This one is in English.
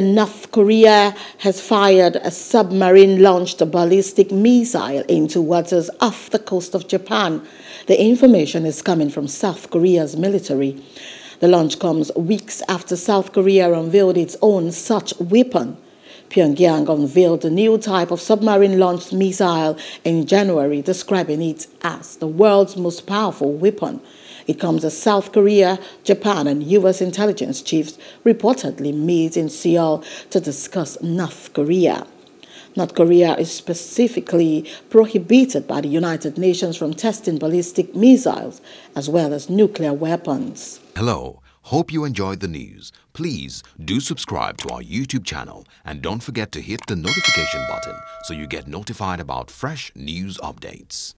North Korea has fired a submarine launched ballistic missile into waters off the coast of Japan. The information is coming from South Korea's military. The launch comes weeks after South Korea unveiled its own such weapon. Pyongyang unveiled a new type of submarine launched missile in January, describing it as the world's most powerful weapon. It comes as South Korea, Japan, and U.S. intelligence chiefs reportedly meet in Seoul to discuss North Korea. North Korea is specifically prohibited by the United Nations from testing ballistic missiles as well as nuclear weapons. Hello, hope you enjoyed the news. Please do subscribe to our YouTube channel and don't forget to hit the notification button so you get notified about fresh news updates.